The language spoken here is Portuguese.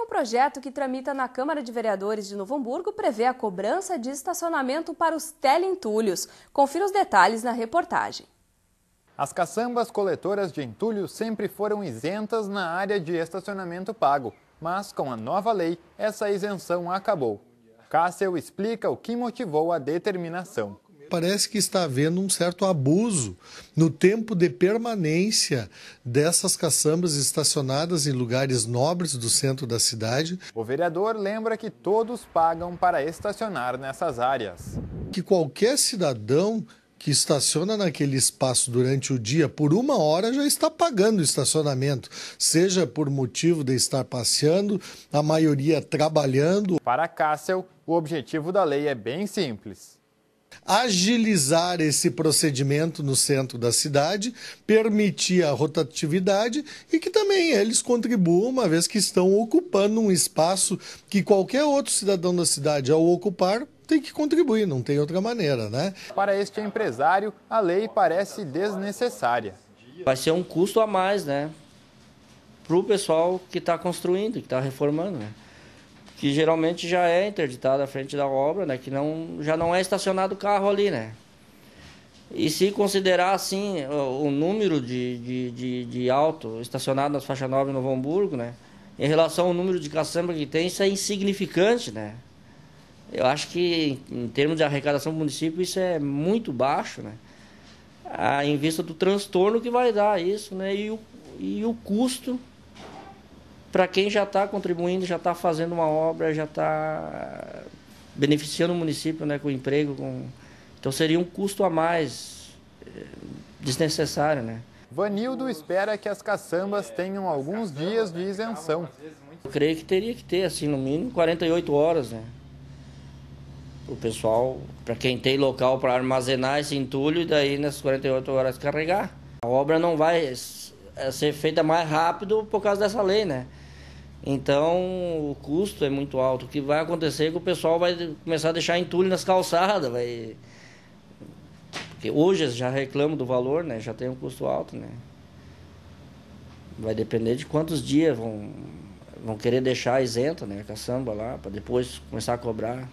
O projeto que tramita na Câmara de Vereadores de Novo Hamburgo prevê a cobrança de estacionamento para os teleentulhos. Confira os detalhes na reportagem. As caçambas coletoras de entulho sempre foram isentas na área de estacionamento pago, mas com a nova lei, essa isenção acabou. Cássio explica o que motivou a determinação parece que está havendo um certo abuso no tempo de permanência dessas caçambas estacionadas em lugares nobres do centro da cidade. O vereador lembra que todos pagam para estacionar nessas áreas. Que qualquer cidadão que estaciona naquele espaço durante o dia por uma hora já está pagando o estacionamento, seja por motivo de estar passeando, a maioria trabalhando. Para Cássio, o objetivo da lei é bem simples agilizar esse procedimento no centro da cidade, permitir a rotatividade e que também eles contribuam, uma vez que estão ocupando um espaço que qualquer outro cidadão da cidade, ao ocupar, tem que contribuir, não tem outra maneira, né? Para este empresário, a lei parece desnecessária. Vai ser um custo a mais, né? Para o pessoal que está construindo, que está reformando, né? que geralmente já é interditada à frente da obra, né? Que não, já não é estacionado o carro ali, né? E se considerar assim o, o número de, de, de, de auto estacionado nas faixas nobres no Novo Hamburgo, né? Em relação ao número de caçamba que tem, isso é insignificante, né? Eu acho que em, em termos de arrecadação do município isso é muito baixo, né? Ah, em vista do transtorno que vai dar isso, né? E o, e o custo para quem já está contribuindo, já está fazendo uma obra, já está beneficiando o município né, com emprego. Com... Então seria um custo a mais eh, desnecessário. Né? Vanildo espera que as caçambas tenham alguns dias de isenção. Eu creio que teria que ter, assim, no mínimo 48 horas, né? O pessoal, para quem tem local para armazenar esse entulho, e daí nessas 48 horas carregar. A obra não vai é, ser feita mais rápido por causa dessa lei, né? Então o custo é muito alto. O que vai acontecer é que o pessoal vai começar a deixar entulho nas calçadas, vai. Porque hoje já reclamo do valor, né? Já tem um custo alto, né? Vai depender de quantos dias vão, vão querer deixar isento, né? A caçamba lá, para depois começar a cobrar.